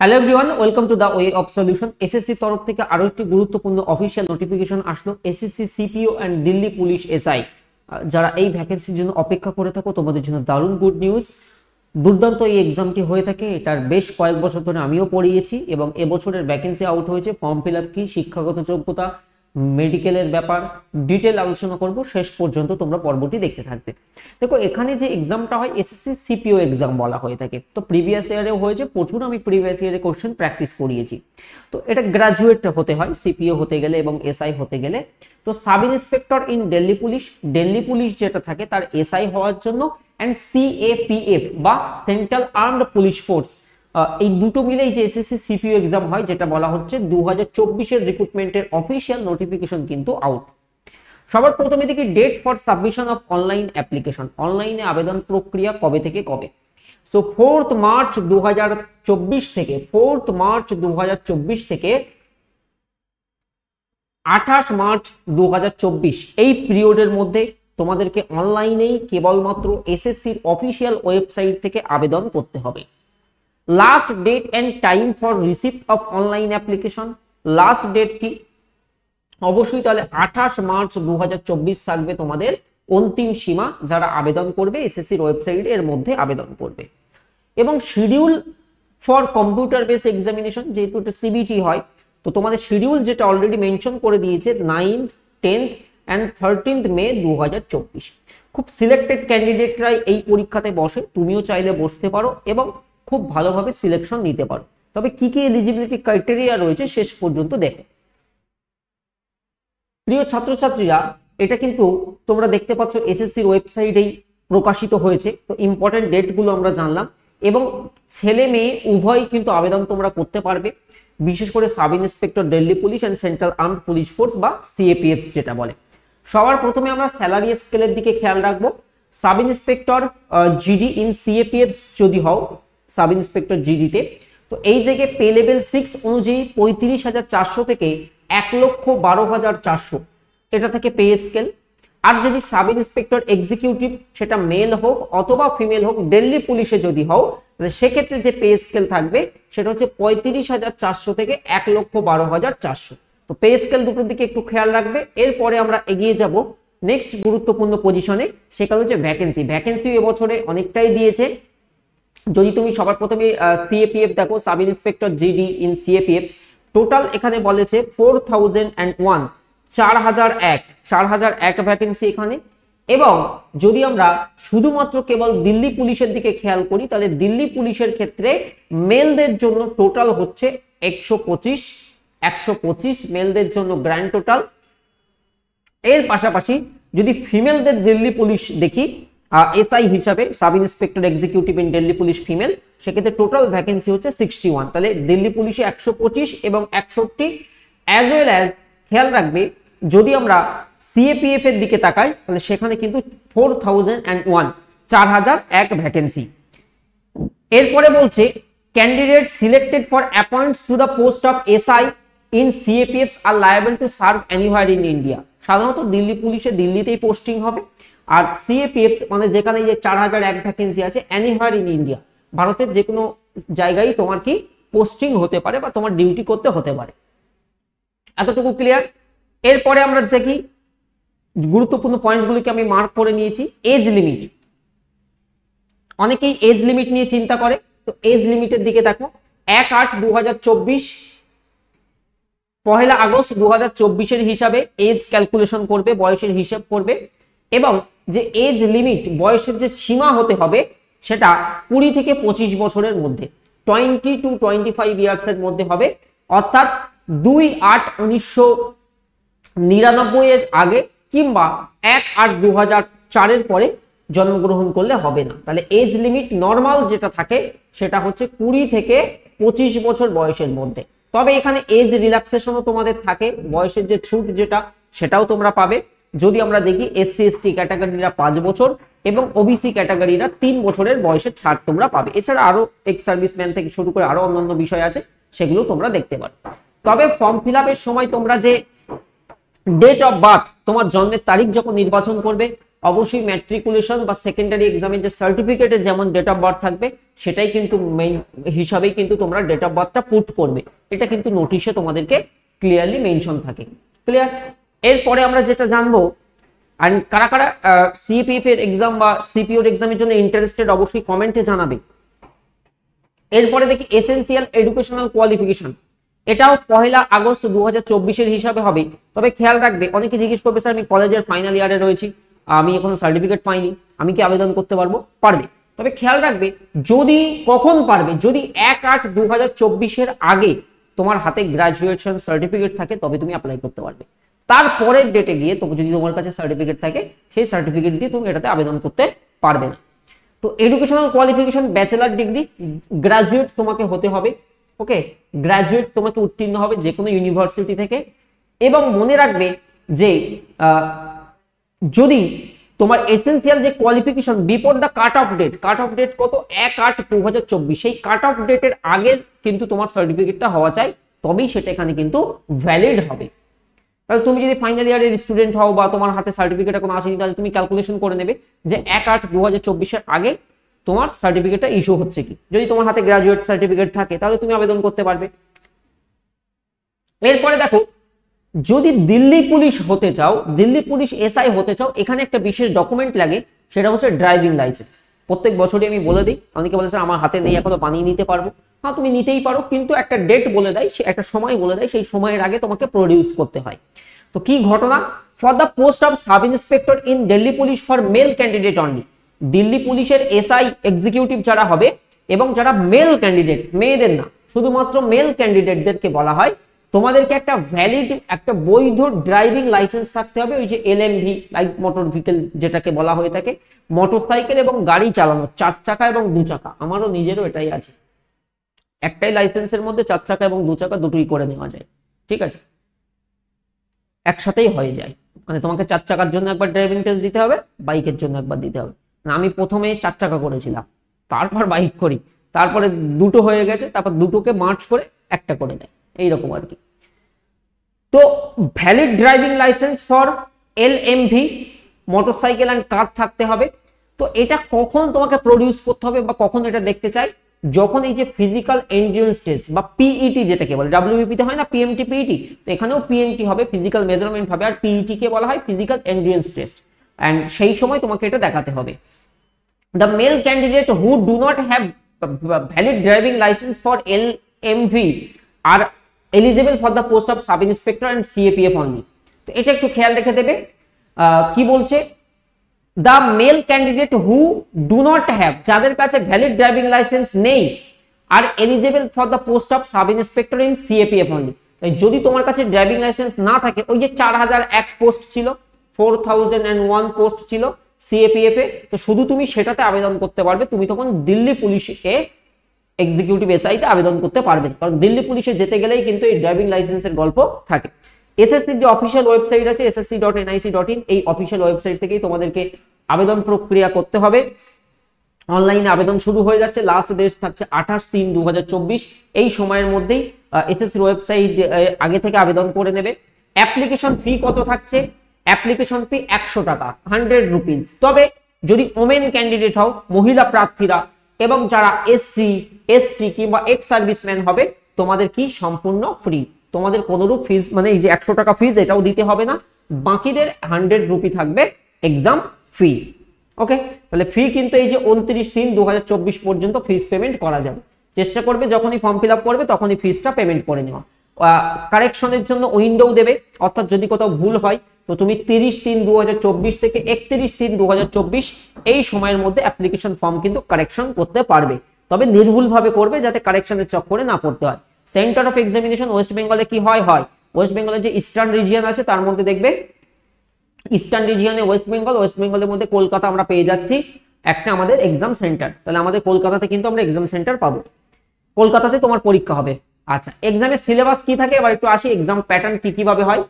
hello everyone welcome to the way of solution SSC তরফ থেকে আরো একটি গুরুত্বপূর্ণ অফিসিয়াল নোটিফিকেশন আসলো SSC CPO and Delhi police SI যারা এই ভ্যাকেন্সির জন্য অপেক্ষা করে থাকো তোমাদের জন্য দারুণ গুড নিউজ দুর্দান্ত এই এক্সামটি হয়ে থাকে এটার বেশ কয়েক বছর ধরে আমিও পড়িয়েছি এবং এবছরের ভ্যাকেন্সি আউট হয়েছে ফর্ম ফিল আপ কি শিক্ষাগত যোগ্যতা মেডিকেলের ব্যাপার ডিটেল আলোচনা করব শেষ পর্যন্ত তোমরা পর্বটি দেখতে থাকবে দেখো এখানে যে এক্সামটা হয় এসএসসি সিপিও এক্সাম বলা হয়ে থাকে তো প্রিভিয়াস ইয়ারে হয়েছে প্রচুর আমি প্রিভিয়াস ইয়ারে কোশ্চেন প্র্যাকটিস করিয়েছি তো এটা গ্রাজুয়েট হতে হয় সিপিও হতে গেলে এবং এসআই হতে গেলে তো sub inspector in Delhi police Delhi police যেটা থাকে তার এসআই হওয়ার জন্য অ্যান্ড সিএপিএফ বা সেন্ট্রাল আর্মড পুলিশ ফোর্স এই দুটো মিলেই যে এসএসসি সিপিউ এক্সাম হয় যেটা বলা হচ্ছে দু হাজার চব্বিশের রিক্রুটমেন্টের অফিসিয়াল নোটিফিকেশন কিন্তু আউট সবার প্রথমে দেখি date for submission of online application অনলাইনে আবেদন প্রক্রিয়া কবে থেকে কবে সো ফোর্থ মার্চ দু থেকে ফোর্থ মার্চ দু থেকে আঠাশ মার্চ দু এই পিরিয়ডের মধ্যে তোমাদেরকে অনলাইনেই কেবলমাত্র এসএসসির অফিসিয়াল ওয়েবসাইট থেকে আবেদন করতে হবে last date and time for receipt of online application last date কি অবশ্যই তাহলে আঠাশ মার্চ দু থাকবে তোমাদের অন্তিম সীমা যারা আবেদন করবে এসএসসির ওয়েবসাইট এর মধ্যে আবেদন করবে এবং schedule for computer base examination যেহেতু এটা সিবিটি হয় তো তোমাদের শিডিউল যেটা অলরেডি মেনশন করে দিয়েছে ninth tenth and thirteenth May দু খুব সিলেক্টেড ক্যান্ডিডেটরাই এই পরীক্ষাতে বসে তুমিও চাইলে বসতে পারো এবং খুব ভালোভাবে সিলেকশন নিতে পারো তবে কি কি এলিজিবিলিটি ক্রাইটেরিয়া রয়েছে শেষ পর্যন্ত দেখো প্রিয় ছাত্রছাত্রীরা এটা কিন্তু তোমরা দেখতে পাচ্ছ এসএসসির ওয়েবসাইটেই প্রকাশিত হয়েছে তো ইম্পর্টেন্ট ডেটগুলো আমরা জানলাম এবং ছেলে মেয়ে উভয় কিন্তু আবেদন তোমরা করতে পারবে বিশেষ করে sub inspector Delhi police and central arm police force বা সিএপিএফ যেটা বলে সবার প্রথমে আমরা স্যালারি স্কেলের দিকে খেয়াল রাখবো sub inspector GD in CAPF যদি হও সাব ইন্সপেক্টর জিডিতে তো এই জায়গায় পে লেভেল সিক্স অনুযায়ী পঁয়ত্রিশ হাজার চারশো থেকে এক লক্ষ বারো হাজার চারশো এটা থেকে পে স্কেল আর যদি সাব ইন্সপেক্টর এক্সিকিউটিভ সেটা মেল হোক অথবা ফিমেল হোক দিল্লি পুলিশে যদি হও তাহলে সেক্ষেত্রে যে পে স্কেল থাকবে সেটা হচ্ছে পঁয়ত্রিশ হাজার চারশো থেকে এক লক্ষ বারো হাজার চারশো তো পে স্কেল দুটোর দিকে একটু খেয়াল রাখবে এরপরে আমরা এগিয়ে যাব নেক্সট গুরুত্বপূর্ণ পজিশনে সেখানে হচ্ছে ভ্যাকেন্সি ভ্যাকেন্সি এবছরে অনেকটাই দিয়েছে যদি তুমি সবার প্রথমে সিএপিএফ দেখো sub inspector GD in CAPF total এখানে বলেছে ফোর থাউজেন্ড অ্যান্ড ওয়ান চার হাজার এক চার হাজার এক ভ্যাকেন্সি এখানে এবং যদি আমরা শুধুমাত্র কেবল দিল্লি পুলিশের দিকে খেয়াল করি তাহলে দিল্লি পুলিশের ক্ষেত্রে মেলদের জন্য টোটাল হচ্ছে একশো পঁচিশ একশো পঁচিশ মেলদের জন্য গ্র্যান্ড টোটাল এর পাশাপাশি যদি ফিমেলদের দিল্লি পুলিশ দেখি এসআই হিসাবে sub inspector executive in Delhi police female সেক্ষেত্রে টোটাল ভ্যাকেন্সি হচ্ছে সিক্সটি ওয়ান তাহলে দিল্লি পুলিশে একশো পঁচিশ এবং একষট্টি অ্যাজ ওয়েল অ্যাজ খেয়াল রাখবে যদি আমরা সিএপিএফ এর দিকে তাকাই তাহলে সেখানে কিন্তু ফোর থাউজেন্ড অ্যান্ড চার হাজার এক ভ্যাকেন্সি এরপরে বলছে candidate selected for appoints to the post of SI in CAPFs are liable to serve anywhere in India সাধারণত দিল্লি পুলিশে দিল্লিতেই পোস্টিং হবে আর সিএপিএফ মানে যেখানে যে চার হাজার এক ভ্যাকেন্সি আছে অ্যানিহার ইন ইন্ডিয়া ভারতের যে কোনো জায়গায় তোমার কি পোস্টিং হতে পারে বা তোমার ডিউটি করতে হতে পারে এতটুকু ক্লিয়ার এরপরে আমরা দেখি গুরুত্বপূর্ণ পয়েন্টগুলিকে আমি মার্ক করে নিয়েছি এজ লিমিট অনেকেই এজ লিমিট নিয়ে চিন্তা করে তো এজ লিমিটের দিকে দেখো এক আট দু পহেলা আগস্ট দু হাজার হিসাবে এজ ক্যালকুলেশন করবে বয়সের হিসাব করবে এবং যে এজ লিমিট বয়সের যে সীমা হতে হবে সেটা কুড়ি থেকে পঁচিশ বছরের মধ্যে twenty two twenty five years এর মধ্যে হবে অর্থাৎ দুই আট উনিশশো নিরানব্বই এর আগে কিংবা এক আট দু হাজার চারের পরে জন্মগ্রহণ করলে হবে না তাহলে এজ লিমিট নর্মাল যেটা থাকে সেটা হচ্ছে কুড়ি থেকে পঁচিশ বছর বয়সের মধ্যে তবে এখানে এজ রিল্যাক্সেশনও তোমাদের থাকে বয়সের যে ছুট যেটা সেটাও তোমরা পাবে যদি আমরা দেখি এসসি এসটি ক্যাটাগরিরা পাঁচ বছর এবং ওবিসি ক্যাটাগরিরা তিন বছরের বয়সের ছাড় তোমরা পাবে এছাড়া আরো এক্স সার্ভিসম্যান থেকে শুরু করে আরো অন্যান্য বিষয় আছে সেগুলো তোমরা দেখতে পারো তবে ফর্ম ফিল সময় তোমরা যে ডেট অফ বার্থ তোমার জন্মের তারিখ যখন নির্বাচন করবে অবশ্যই ম্যাট্রিকুলেশন বা সেকেন্ডারি এক্সামের যে সার্টিফিকেটে যেমন ডেট অফ বার্থ থাকবে সেটাই কিন্তু মেইন হিসাবেই কিন্তু তোমরা ডেট অফ বার্থটা পুট করবে এটা কিন্তু নোটিশে তোমাদেরকে ক্লিয়ারলি মেনশন থাকে ক্লিয়ার এরপরে আমরা যেটা জানবো অ্যান্ড কারা কারা সিপিএফ এর এক্সাম বা সিপিওর এক্সামের জন্য ইন্টারেস্টেড অবশ্যই কমেন্টে জানাবে এরপরে দেখি এসেন্সিয়াল এডুকেশনাল কোয়ালিফিকেশন এটাও পহেলা আগস্ট দু হাজার হিসাবে হবে তবে খেয়াল রাখবে অনেকে জিজ্ঞেস করবে স্যার আমি কলেজের ফাইনাল ইয়ারে রয়েছি আমি এখনো সার্টিফিকেট পাইনি আমি কি আবেদন করতে পারবো পারবে তবে খেয়াল রাখবে যদি কখন পারবে যদি এক আট দু হাজার আগে তোমার হাতে গ্রাজুয়েশন সার্টিফিকেট থাকে তবে তুমি অ্যাপ্লাই করতে পারবে তারপরের ডেটে গিয়ে তোমার যদি তোমার কাছে সার্টিফিকেট থাকে সেই সার্টিফিকেট দিয়ে তুমি এটাতে আবেদন করতে পারবে না তো educational qualification bachelor degree graduate তোমাকে হতে হবে ওকে গ্রাজুয়েট তোমাকে উত্তীর্ণ হবে যে কোনো ইউনিভার্সিটি থেকে এবং মনে রাখবে যে যদি তোমার এসেন্সিয়াল যে qualification before the cut off date cut off date কত এক আট দু হাজার চব্বিশ সেই কাট অফ ডেটের আগে কিন্তু তোমার সার্টিফিকেটটা হওয়া চাই তবেই সেটা এখানে কিন্তু ভ্যালিড হবে তাহলে তুমি যদি ফাইনাল ইয়ারের স্টুডেন্ট হও বা তোমার হাতে সার্টিফিকেট কোনো আসেনি তাহলে তুমি ক্যালকুলেশন করে নেবে যে এক আট দু হাজার আগে তোমার সার্টিফিকেটটা ইস্যু হচ্ছে কি যদি তোমার হাতে গ্রাজুয়েট সার্টিফিকেট থাকে তাহলে তুমি আবেদন করতে পারবে এরপরে দেখো যদি দিল্লি পুলিশ হতে চাও দিল্লি পুলিশ এসআই হতে চাও এখানে একটা বিশেষ ডকুমেন্ট লাগে সেটা হচ্ছে ড্রাইভিং লাইসেন্স প্রত্যেক বছরই আমি বলে দিই অনেকে বলে স্যার আমার হাতে নেই এখনো বানিয়ে নিতে পারবো হ্যাঁ তুমি নিতেই পারো কিন্তু একটা ডেট বলে দেয় সে একটা সময় বলে দেয় সেই সময়ের আগে তোমাকে প্রডিউস করতে হয় তো কি ঘটনা for the post of sub inspector in Delhi police for male candidate only Delhi পুলিশের এসআই এক্সিকিউটিভ যারা হবে এবং যারা মেল ক্যান্ডিডেট মেয়েদের না শুধুমাত্র মেল ক্যান্ডিডেটদেরকে বলা হয় তোমাদেরকে একটা ভ্যালিড একটা বৈধ ড্রাইভিং লাইসেন্স থাকতে হবে ওই যে L LMV light motor vehicle যেটাকে বলা হয়ে থাকে মোটর সাইকেল এবং গাড়ি চালানো চার চাকা এবং দু চাকা আমারও নিজেরও এটাই আছে একটাই লাইসেন্সের মধ্যে চার চাকা এবং দু চাকা দুটোই করে নেওয়া যায় ঠিক আছে একসাথেই হয়ে যায় মানে তোমাকে চার চাকার জন্য একবার ড্রাইভিং টেস্ট দিতে হবে বাইকের জন্য একবার দিতে হবে আমি প্রথমে চার চাকা করেছিলাম তারপর বাইক করি তারপরে দুটো হয়ে গেছে তারপর দুটোকে মার্চ করে একটা করে দেয় এইরকম আর কি তো valid driving licence for L M V motorcycle and car থাকতে হবে তো এটা কখন তোমাকে প্রডিউস করতে হবে বা কখন এটা দেখতে চাই যখন এই যে ফিজিক্যাল এন্ডিউরেন্স টেস্ট বা পিইটি e যেটাকে বলে ডাব্লিউপিতে e হয় না পিএমটি পিইটি e তো এখানেও পিএমটি হবে ফিজিক্যাল মেজারমেন্ট হবে আর পিইটি কে বলা হয় ফিজিক্যাল এন্ডিউরেন্স টেস্ট অ্যান্ড সেই সময় তোমাকে এটা দেখাতে হবে the male candidate who do not have valid driving licence for L MV are eligible for the post of sub inspector and CAPF only তো এটা একটু খেয়াল রেখে দেবে কি বলছে the male candidate who do not have যাদের কাছে ভ্যালিড ড্রাইভিং লাইসেন্স নেই are eligible for the post of sub inspector in CAPF only যদি তোমার কাছে ড্রাইভিং লাইসেন্স না থাকে ওই যে চার হাজার এক পোস্ট ছিল ফোর থাউজেন্ড ওয়ান পোস্ট ছিল সিএপিএফ এ তো শুধু তুমি সেটাতে আবেদন করতে পারবে তুমি তখন দিল্লি পুলিশে এক্সিকিউটিভ তে আবেদন করতে পারবে কারণ দিল্লি পুলিশে যেতে গেলেই কিন্তু এই ড্রাইভিং লাইসেন্সের গল্প থাকে এসএসসির যে অফিসিয়াল ওয়েবসাইট আছে SSC dot NIC dot in এই অফিসিয়াল ওয়েবসাইট থেকেই তোমাদেরকে আবেদন প্রক্রিয়া করতে হবে অনলাইনে আবেদন শুরু হয়ে যাচ্ছে লাস্ট ডেট থাকছে আঠাশ তিন দু এই সময়ের মধ্যেই এসএসসির ওয়েবসাইট আগে থেকে আবেদন করে নেবে অ্যাপ্লিকেশন ফি কত থাকছে অ্যাপ্লিকেশন ফি একশো টাকা হান্ড্রেড রুপিস তবে যদি ওমেন ক্যান্ডিডেট হও মহিলা প্রার্থীরা এবং যারা এসসি এসটি কিংবা এক্স সার্ভিসম্যান হবে তোমাদের কি সম্পূর্ণ ফ্রি তোমাদের কোনোরূপ ফিজ মানে এই যে একশো টাকা ফিজ এটাও দিতে হবে না বাকিদের হান্ড্রেড রুপি থাকবে এক্সাম ফি ওকে তাহলে ফি কিন্তু এই যে উনত্রিশ তিন দু পর্যন্ত ফিজ পেমেন্ট করা যাবে চেষ্টা করবে যখনই ফর্ম ফিল করবে তখনই ফিজটা পেমেন্ট করে নেওয়া কারেকশনের জন্য উইন্ডো দেবে অর্থাৎ যদি কোথাও ভুল হয় তো তুমি তিরিশ তিন দু থেকে একত্রিশ তিন দু এই সময়ের মধ্যে অ্যাপ্লিকেশন ফর্ম কিন্তু কারেকশন করতে পারবে তবে নির্ভুলভাবে করবে যাতে কারেকশনের চক্করে না পড়তে হয় সেন্টার অফ এক্সামিনেশন ওয়েস্ট বেঙ্গলে কি হয় হয় ওয়েস্ট বেঙ্গলের যে ইস্টার্ন রিজিয়ন আছে তার মধ্যে দেখবে ইস্টার্ন রিজিয়নে ওয়েস্ট বেঙ্গল ওয়েস্ট বেঙ্গলের মধ্যে কলকাতা আমরা পেয়ে যাচ্ছি একটা আমাদের এক্সাম সেন্টার তাহলে আমাদের কলকাতাতে কিন্তু আমরা এক্সাম সেন্টার পাবো কলকাতাতে তোমার পরীক্ষা হবে আচ্ছা এক্সামের সিলেবাস কি থাকে এবার একটু আসি এক্সাম প্যাটার্ন কি কিভাবে হয়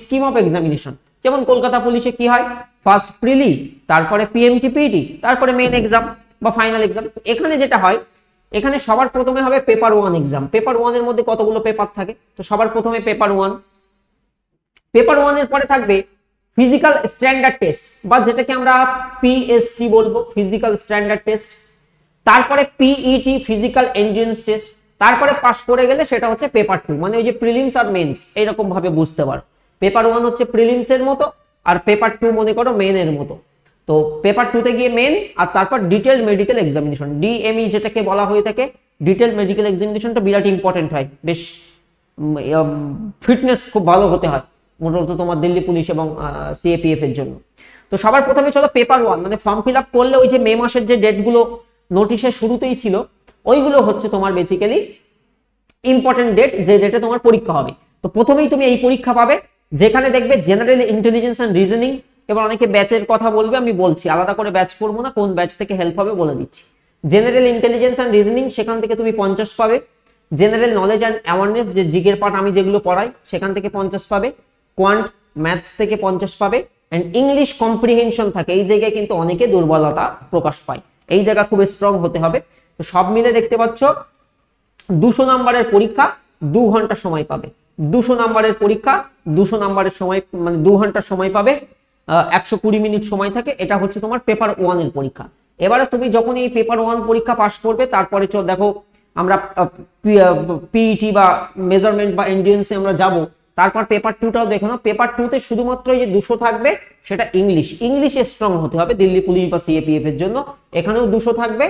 স্কিম অফ এক্সামিনেশন যেমন কলকাতা পুলিশে কি হয় ফার্স্ট প্রিলি তারপরে পিএমটি পিইটি e তারপরে মেন এক্সাম বা ফাইনাল এক্সাম এখানে যেটা হয় এখানে সবার প্রথমে হবে পেপার ওয়ান এক্সাম পেপার ওয়ানের মধ্যে কতগুলো পেপার থাকে তো সবার প্রথমে পেপার ওয়ান পেপার ওয়ানের পরে থাকবে ফিজিক্যাল স্ট্যান্ডার্ড টেস্ট বা যেটাকে আমরা পিএসটি বলবো ফিজিক্যাল স্ট্যান্ডার্ড টেস্ট তারপরে পিইটি ফিজিক্যাল এন্ট্রেন্স টেস্ট তারপরে পাশ করে গেলে সেটা হচ্ছে পেপার টু মানে ওই যে প্রিলিমস আর মেন্স এরকম ভাবে বুঝতে পারো পেপার ওয়ান হচ্ছে প্রিলিমস এর মতো আর পেপার টু মনে করো মেন এর মতো তো পেপার টুতে গিয়ে মেন আর তারপর ডিটেলড মেডিকেল এক্সামিনেশন ডিএমই যেটাকে বলা হয়ে থাকে ডিটেলড মেডিকেল এক্সামিনেশনটা বিরাট ইম্পর্টেন্ট হয় বেশ ফিটনেস খুব ভালো হতে হয় মূলত তোমার দিল্লি পুলিশ এবং সিএপিএফ এর জন্য তো সবার প্রথমে চলো পেপার ওয়ান মানে ফর্ম ফিল আপ করলে ওই যে মে মাসের যে ডেটগুলো নোটিশের শুরুতেই ছিল ওইগুলো হচ্ছে তোমার বেসিক্যালি ইম্পর্টেন্ট ডেট যে ডেটে তোমার পরীক্ষা হবে তো প্রথমেই তুমি এই পরীক্ষা পাবে যেখানে দেখবে জেনারেল ইন্টেলিজেন্স অ্যান্ড রিজনিং এবার অনেকে ব্যাচের কথা বলবে আমি বলছি আলাদা করে ব্যাচ করবো না কোন ব্যাচ থেকে হেল্প হবে বলে দিচ্ছি জেনারেল ইন্টেলিজেন্স অ্যান্ড রিজনিং সেখান থেকে তুমি পঞ্চাশ পাবে জেনারেল নলেজ অ্যান্ড অ্যাওয়ারনেস যে জিগের পার্ট আমি যেগুলো পড়াই সেখান থেকে পঞ্চাশ পাবে কোয়ান্ট ম্যাথস থেকে পঞ্চাশ পাবে অ্যান্ড ইংলিশ কম্প্রিহেনশন থাকে এই জায়গায় কিন্তু অনেকে দুর্বলতা প্রকাশ পায় এই জায়গা খুব স্ট্রং হতে হবে তো সব মিলে দেখতে পাচ্ছ দুশো নাম্বারের পরীক্ষা দু ঘন্টা সময় পাবে দুশো নাম্বারের পরীক্ষা দুশো নাম্বারের সময় মানে দু ঘন্টা সময় পাবে একশো কুড়ি মিনিট সময় থাকে এটা হচ্ছে তোমার পেপার ওয়ানের পরীক্ষা এবারে তুমি যখন এই পেপার ওয়ান পরীক্ষা পাশ করবে তারপরে চল দেখো আমরা পিইটি e বা মেজারমেন্ট বা এন্ডিয়েন্সে আমরা যাব তারপর পেপার টুটাও দেখে নাও পেপার টুতে শুধুমাত্র যে দুশো থাকবে সেটা ইংলিশ ইংলিশে স্ট্রং হতে হবে দিল্লি পুলিশ বা সিএপিএফ এর জন্য এখানেও দুশো থাকবে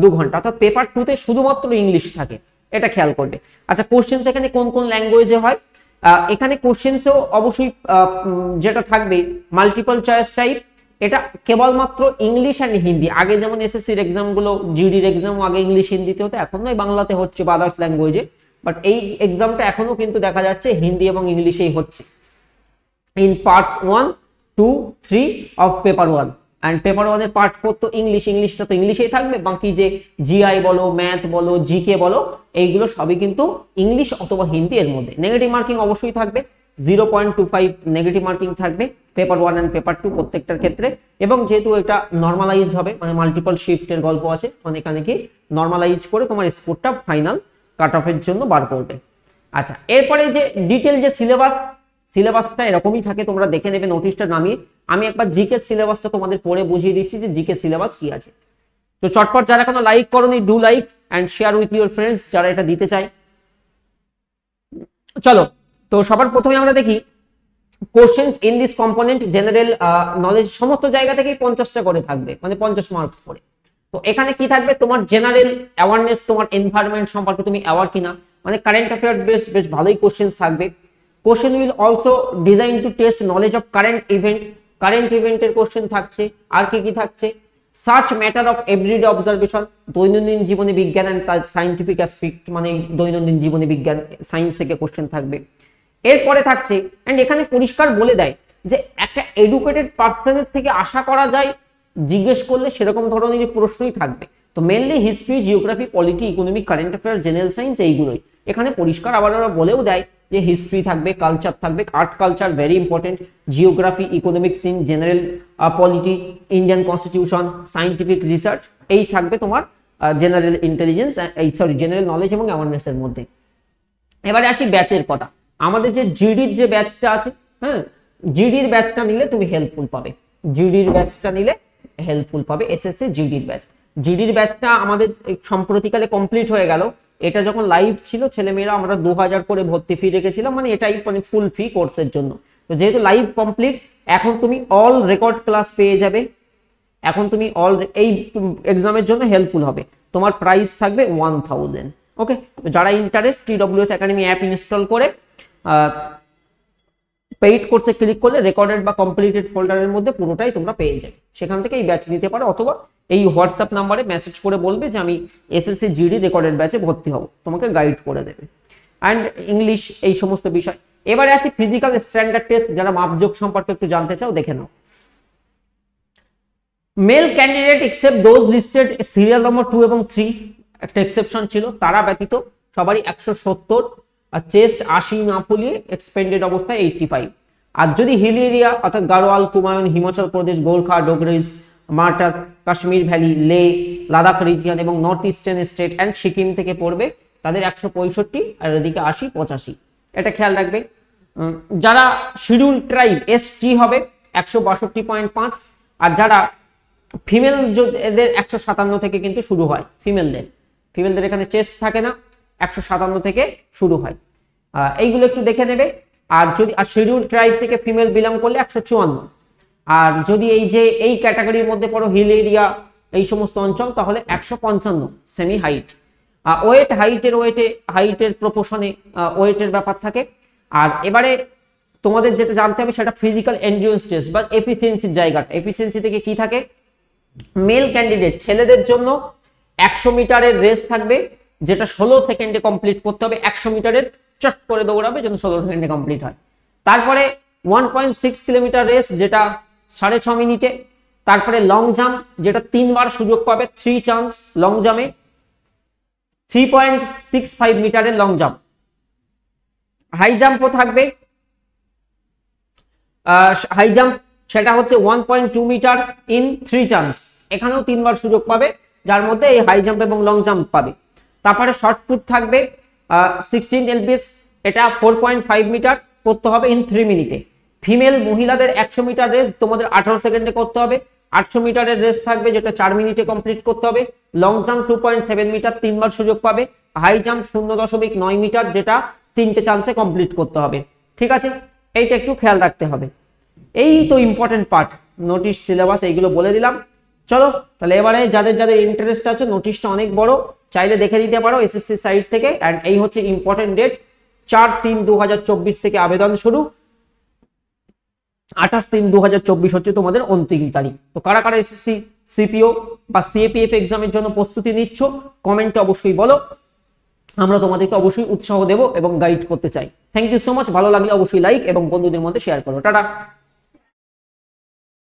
দু ঘন্টা অর্থাৎ পেপার টুতে শুধুমাত্র ইংলিশ থাকে এটা খেয়াল করবে আচ্ছা কোশ্চেন এখানে কোন কোন ল্যাঙ্গুয়েজে হয় এখানে কোশ্চেন্সও অবশ্যই যেটা থাকবে মাল্টিপল চয়েস টাইপ এটা কেবলমাত্র ইংলিশ অ্যান্ড হিন্দি আগে যেমন এসএসসির এক্সামগুলো জিডির এক্সামও আগে ইংলিশ হিন্দিতে হতো এখন নয় বাংলাতে হচ্ছে বা আদার্স ল্যাঙ্গুয়েজে বাট এই এক্সামটা এখনো কিন্তু দেখা যাচ্ছে হিন্দি এবং ইংলিশেই হচ্ছে in parts one two three of paper one and paper ওয়ানের পার্ট ফোর তো ইংলিশ ইংলিশটা তো ইংলিশেই থাকবে বাকি যে জিআই বলো ম্যাথ বলো জিকে বলো এইগুলো সবই কিন্তু ইংলিশ অথবা হিন্দি এর মধ্যে নেগেটিভ মার্কিং অবশ্যই থাকবে zero point two five negative marking থাকবে paper one and paper two প্রত্যেকটার ক্ষেত্রে এবং যেহেতু এটা নর্মালাইজড হবে মানে মাল্টিপল শিফটের গল্প আছে মানে এখানে কি নর্মালাইজ করে তোমার স্কোরটা ফাইনাল কাট অফের জন্য বার করবে আচ্ছা এরপরে যে ডিটেল যে সিলেবাস সিলেবাসটা এরকমই থাকে তোমরা দেখে নেবে নোটিশটা নামিয়ে আমি একবার জিকে সিলেবাসটা তোমাদের পড়ে বুঝিয়ে দিচ্ছি যে জিকে সিলেবাস কি আছে তো চটপট যারা এখনো লাইক করনি do like and share with your friends যারা এটা দিতে চায় চলো তো সবার প্রথমে আমরা দেখি question in this component general knowledge সমস্ত জায়গা থেকেই পঞ্চাশটা করে থাকবে মানে পঞ্চাশ মার্কস করে তো এখানে কি থাকবে তোমার জেনারেল অ্যাওয়ারনেস তোমার এনভায়রনমেন্ট সম্পর্কে তুমি অ্যাওয়ার কিনা মানে কারেন্ট অ্যাফেয়ার্স বেশ বেশ ভালোই কোশ্চেন থাকবে question will also design to test knowledge of current event current ইভেন্টের কোশ্চেন থাকছে আর কি কি থাকছে search matter of everyday observation দৈনন্দিন জীবনে বিজ্ঞান অ্যান্ড তার সাইন্টিফিক অ্যাসপেক্ট মানে দৈনন্দিন জীবনে বিজ্ঞান সায়েন্স থেকে কোশ্চেন থাকবে এরপরে থাকছে অ্যান্ড এখানে পরিষ্কার বলে দেয় যে একটা এডুকেটেড পার্সনের থেকে আশা করা যায় জিজ্ঞেস করলে সেরকম ধরনের প্রশ্নই থাকবে তো mainly history geography polity economic current affair general science এইগুলোই এখানে পরিষ্কার আবার ওরা বলেও দেয় যে হিস্ট্রি থাকবে কালচার থাকবে art culture very important geography economic scene general polity Indian constitution scientific research এই থাকবে তোমার জেনারেল uh, ইন্টেলিজেন্স uh, এই সরি জেনারেল নলেজ এবং অ্যাওয়ারনেসের মধ্যে এবারে আসি ব্যাচের কথা আমাদের যে জিডির যে ব্যাচটা আছে হ্যাঁ জিডির ব্যাচটা নিলে তুমি হেল্পফুল পাবে জিডির ব্যাচটা নিলে হেল্পফুল পাবে এসএসসি জিডির ব্যাচ জিডির ব্যাচটা আমাদের সম্প্রতিকালে কমপ্লিট হয়ে গেল এটা যখন লাইভ ছিল ছেলেমেয়েরা আমরা দু হাজার করে ভর্তি ফি রেখেছিলাম মানে এটাই মানে ফুল ফি কোর্সের জন্য তো যেহেতু লাইভ কমপ্লিট এখন তুমি অল রেকর্ড ক্লাস পেয়ে যাবে এখন তুমি অল এই এক্সামের জন্য হেল্পফুল হবে তোমার প্রাইস থাকবে ওয়ান থাউজেন্ড ওকে যারা interest T WS academy app install করে পেইড কোর্সে ক্লিক করলে রেকর্ডেড বা কমপ্লিটেড ফোল্ডারের মধ্যে পুরোটাই তোমরা পেয়ে যাবে সেখান থেকে এই ব্যাচ নিতে পারো অথবা এই হোয়াটসঅ্যাপ নাম্বারে মেসেজ করে বলবে যে আমি এসএসসি জিডি রেকর্ডেড ব্যাচে ভর্তি হব তোমাকে গাইড করে দেবে অ্যান্ড ইংলিশ এই সমস্ত বিষয় এবারে আসি ফিজিক্যাল স্ট্যান্ডার্ড টেস্ট যারা মাপযোগ সম্পর্কে একটু জানতে চাও দেখে নাও male candidate except those listed serial number two এবং থ্রি একটা এক্সেপশন ছিল তারা ব্যতীত সবারই একশো সত্তর আর চেস্ট আশি না ফুলিয়ে এক্সপেন্ডেড অবস্থায় এইটটি ফাইভ আর যদি হিল এরিয়া অর্থাৎ গাড়োয়াল কুমায়ুন হিমাচল প্রদেশ গোর্খা ডোগরিজ মার্টাস কাশ্মীর ভ্যালি লে লাদাখ রিজিয়ান এবং north eastern state and Sikkim থেকে পড়বে তাদের একশো পঁয়ষট্টি আর এদিকে আশি পঁচাশি এটা খেয়াল রাখবে যারা শিডিউল ট্রাইব টি হবে একশো বাষট্টি পয়েন্ট পাঁচ আর যারা ফিমেল এদের একশো সাতান্ন থেকে কিন্তু শুরু হয় ফিমেলদের ফিমেলদের এখানে চেস্ট থাকে না একশো সাতান্ন থেকে শুরু হয় এইগুলো একটু দেখে নেবে আর যদি আর শিডিউল ট্রাইব থেকে ফিমেল বিলং করলে একশো চুয়ান্ন আর যদি এই যে এই ক্যাটাগরির মধ্যে পড়ো হিল এরিয়া এই সমস্ত অঞ্চল তাহলে একশো পঞ্চান্ন সেমি হাইট ওয়েট হাইটের ওয়েটে হাইটের প্রপোশনে ওয়েটের ব্যাপার থাকে আর এবারে তোমাদের যেটা জানতে হবে সেটা ফিজিক্যাল এন্ডিউরেন্স টেস্ট বা এফিসিয়েন্সির জায়গাটা এফিসিয়েন্সি থেকে কি থাকে মেল ক্যান্ডিডেট ছেলেদের জন্য একশো মিটারের রেস থাকবে যেটা ষোলো সেকেন্ডে কমপ্লিট করতে হবে একশো মিটারের চট করে দৌড়াবে যেন ষোলো সেকেন্ডে কমপ্লিট হয় তারপরে one point six kilometre race যেটা সাড়ে ছ মিনিটে তারপরে লং জাম্প যেটা তিনবার সুযোগ পাবে থ্রি চান্স লং জাম্পে থ্রি পয়েন্ট সিক্স ফাইভ মিটারের লং জাম্প হাই জাম্পও থাকবে হাই জাম্প সেটা হচ্ছে one point two metre in three chance এখানেও তিনবার সুযোগ পাবে যার মধ্যে এই হাই জাম্প এবং লং জাম্প পাবে তারপরে শর্টপুট থাকবে সিক্সটিন এলবিএস এটা ফোর পয়েন্ট ফাইভ মিটার করতে হবে ইন থ্রি মিনিটে ফিমেল মহিলাদের একশো মিটার রেস তোমাদের আঠারো সেকেন্ডে করতে হবে আটশো মিটারের রেস থাকবে যেটা চার মিনিটে কমপ্লিট করতে হবে long jump two point seven metre তিনবার সুযোগ পাবে হাই জাম্প শূন্য দশমিক নয় মিটার যেটা তিনটে চান্সে কমপ্লিট করতে হবে ঠিক আছে এইটা একটু খেয়াল রাখতে হবে এই তো ইম্পর্টেন্ট পার্ট নোটিশ সিলেবাস এইগুলো বলে দিলাম চলো তাহলে এবারে যাদের যাদের ইন্টারেস্ট আছে নোটিশটা অনেক বড় চাইলে দেখে দিতে পারো এসএসসি সাইট থেকে অ্যান্ড এই হচ্ছে ইম্পর্টেন্ট ডেট চার তিন দু থেকে আবেদন শুরু আঠাশ তিন দু হচ্ছে তোমাদের অন্তিম তারিখ তো কারা কারা এসএসসি সিপিও বা সিএপিএফ এক্সামের জন্য প্রস্তুতি নিচ্ছ কমেন্টে অবশ্যই বলো আমরা তোমাদেরকে অবশ্যই উৎসাহ দেব এবং গাইড করতে চাই থ্যাংক ইউ সো মাচ ভালো লাগলে অবশ্যই লাইক এবং বন্ধুদের মধ্যে শেয়ার করো টাটা